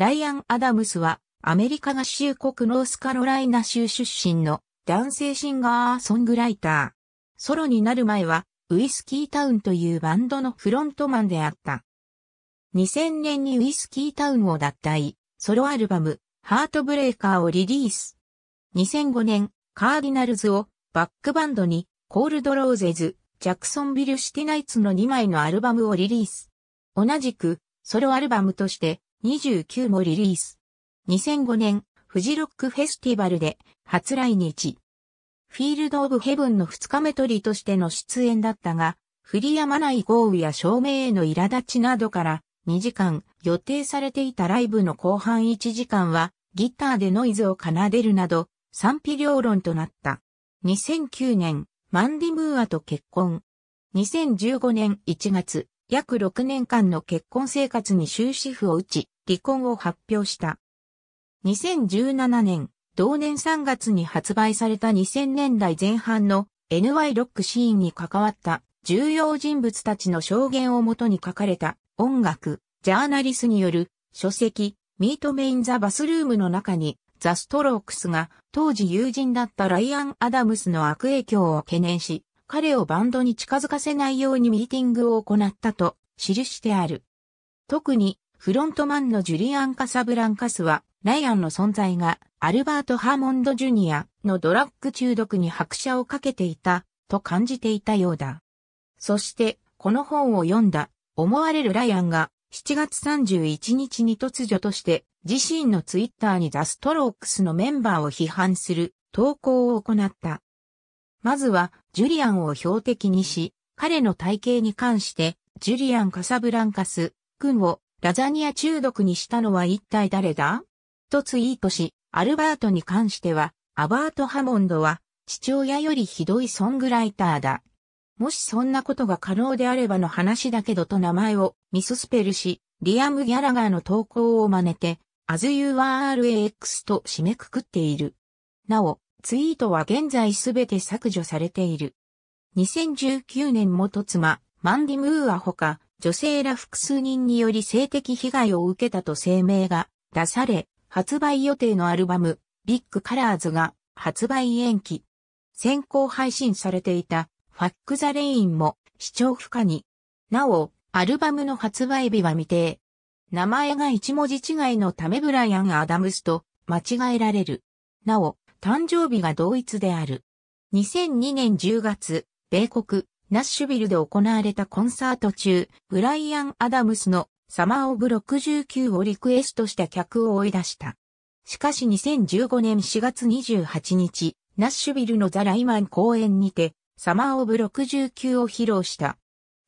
ライアン・アダムスは、アメリカ合衆国ノースカロライナ州出身の男性シンガーソングライター。ソロになる前は、ウイスキータウンというバンドのフロントマンであった。2000年にウイスキータウンを脱退、ソロアルバム、ハートブレーカーをリリース。2005年、カーディナルズをバックバンドに、コールドローゼズ、ジャクソンビルシティナイツの2枚のアルバムをリリース。同じく、ソロアルバムとして、29もリリース。2005年、フジロックフェスティバルで初来日。フィールド・オブ・ヘブンの2日目取りとしての出演だったが、振りやまない豪雨や照明への苛立ちなどから2時間予定されていたライブの後半1時間はギターでノイズを奏でるなど賛否両論となった。2009年、マンディ・ムーアと結婚。2015年1月、約6年間の結婚生活に終止符を打ち、離婚を発表した。2017年、同年3月に発売された2000年代前半の NY ロックシーンに関わった重要人物たちの証言をもとに書かれた音楽、ジャーナリスによる書籍、ミートメインザバスルームの中にザ・ストロークスが当時友人だったライアン・アダムスの悪影響を懸念し、彼をバンドに近づかせないようにミーティングを行ったと記してある。特にフロントマンのジュリアン・カサブランカスはライアンの存在がアルバート・ハーモンド・ジュニアのドラッグ中毒に拍車をかけていたと感じていたようだ。そしてこの本を読んだ思われるライアンが7月31日に突如として自身のツイッターにザ・ストロークスのメンバーを批判する投稿を行った。まずは、ジュリアンを標的にし、彼の体型に関して、ジュリアン・カサブランカス、君をラザニア中毒にしたのは一体誰だとツイートし、アルバートに関しては、アバート・ハモンドは、父親よりひどいソングライターだ。もしそんなことが可能であればの話だけどと名前をミススペルし、リアム・ギャラガーの投稿を真似て、アズ・ユー・ワ u ア r エックスと締めくくっている。なお、ツイートは現在すべて削除されている。2019年元妻、マンディ・ムーアほか、女性ら複数人により性的被害を受けたと声明が出され、発売予定のアルバム、ビッグカラーズが発売延期。先行配信されていた、ファック・ザ・レインも視聴不可に。なお、アルバムの発売日は未定。名前が一文字違いのためブライアン・アダムスと間違えられる。なお、誕生日が同一である。2002年10月、米国、ナッシュビルで行われたコンサート中、ブライアン・アダムスのサマーオブ69をリクエストした客を追い出した。しかし2015年4月28日、ナッシュビルのザ・ライマン公演にて、サマーオブ69を披露した。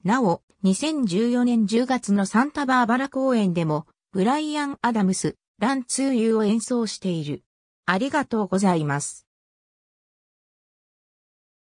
なお、2014年10月のサンタバーバラ公演でも、ブライアン・アダムス、ラン・ツーユーを演奏している。ありがとうございます。